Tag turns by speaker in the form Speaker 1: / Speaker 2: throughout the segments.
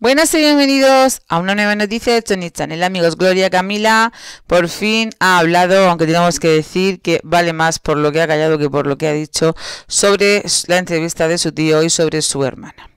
Speaker 1: Buenas y bienvenidos a una nueva noticia de Tony Channel. Amigos, Gloria Camila por fin ha hablado, aunque tenemos que decir que vale más por lo que ha callado que por lo que ha dicho, sobre la entrevista de su tío y sobre su hermana.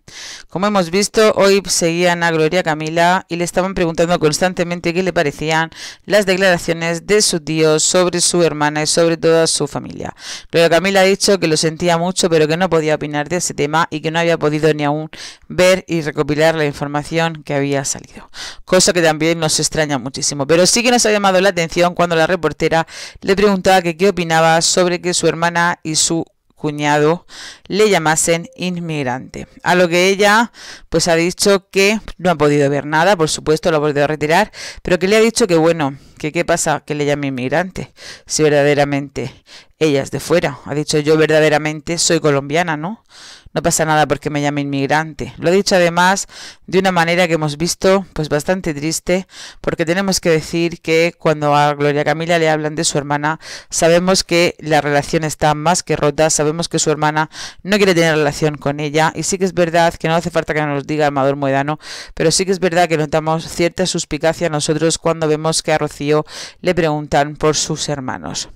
Speaker 1: Como hemos visto, hoy seguían a Gloria Camila y le estaban preguntando constantemente qué le parecían las declaraciones de su tío sobre su hermana y sobre toda su familia. Pero Camila ha dicho que lo sentía mucho pero que no podía opinar de ese tema y que no había podido ni aún ver y recopilar la información que había salido. Cosa que también nos extraña muchísimo. Pero sí que nos ha llamado la atención cuando la reportera le preguntaba qué opinaba sobre que su hermana y su cuñado le llamasen inmigrante. A lo que ella pues ha dicho que no ha podido ver nada, por supuesto lo ha a retirar, pero que le ha dicho que bueno, qué pasa? Que le llame inmigrante. Si verdaderamente ella es de fuera. Ha dicho yo verdaderamente soy colombiana, ¿no? No pasa nada porque me llame inmigrante. Lo ha dicho además de una manera que hemos visto pues bastante triste porque tenemos que decir que cuando a Gloria Camila le hablan de su hermana sabemos que la relación está más que rota, sabemos que su hermana no quiere tener relación con ella y sí que es verdad que no hace falta que nos lo diga Amador Moedano, pero sí que es verdad que notamos cierta suspicacia nosotros cuando vemos que a Rocío le preguntan por sus hermanos.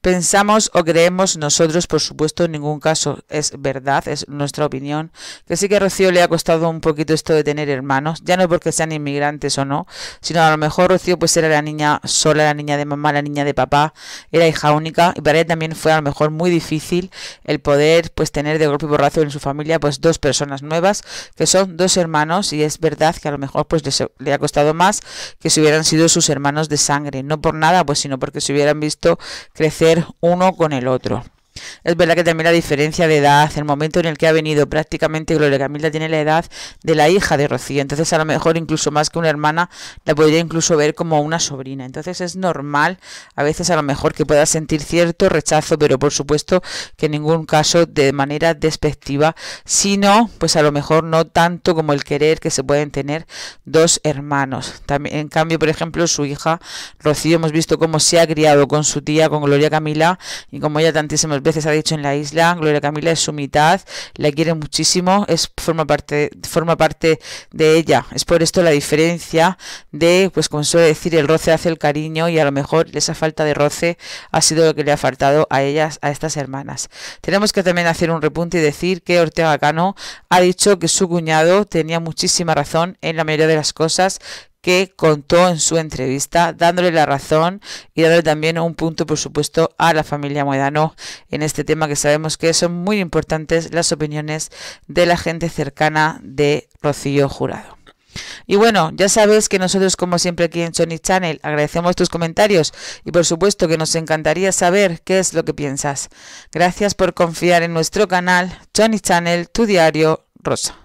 Speaker 1: Pensamos o creemos nosotros, por supuesto, en ningún caso es verdad, es nuestra opinión, que sí que a Rocío le ha costado un poquito esto de tener hermanos, ya no porque sean inmigrantes o no, sino a lo mejor Rocío pues era la niña sola, la niña de mamá, la niña de papá, era hija única y para ella también fue a lo mejor muy difícil el poder pues tener de golpe y borrazo en su familia pues dos personas nuevas que son dos hermanos y es verdad que a lo mejor pues le ha costado más que si hubieran sido sus hermanos de sangre, no por nada pues sino porque se hubieran visto crecer uno con el otro. Es verdad que también la diferencia de edad, el momento en el que ha venido prácticamente Gloria Camila tiene la edad de la hija de Rocío, entonces a lo mejor incluso más que una hermana la podría incluso ver como una sobrina, entonces es normal a veces a lo mejor que pueda sentir cierto rechazo, pero por supuesto que en ningún caso de manera despectiva, sino pues a lo mejor no tanto como el querer que se pueden tener dos hermanos. También, en cambio, por ejemplo, su hija Rocío hemos visto cómo se ha criado con su tía, con Gloria Camila, y como ella tantísimos veces ha dicho en la isla, Gloria Camila es su mitad, la quiere muchísimo, es, forma, parte, forma parte de ella. Es por esto la diferencia de, pues como suele decir, el roce hace el cariño y a lo mejor esa falta de roce ha sido lo que le ha faltado a ellas, a estas hermanas. Tenemos que también hacer un repunte y decir que Ortega Cano ha dicho que su cuñado tenía muchísima razón en la mayoría de las cosas que contó en su entrevista, dándole la razón y dándole también un punto, por supuesto, a la familia Moedano en este tema que sabemos que son muy importantes las opiniones de la gente cercana de Rocío Jurado. Y bueno, ya sabes que nosotros, como siempre aquí en Sony Channel, agradecemos tus comentarios y por supuesto que nos encantaría saber qué es lo que piensas. Gracias por confiar en nuestro canal, Sony Channel, tu diario rosa.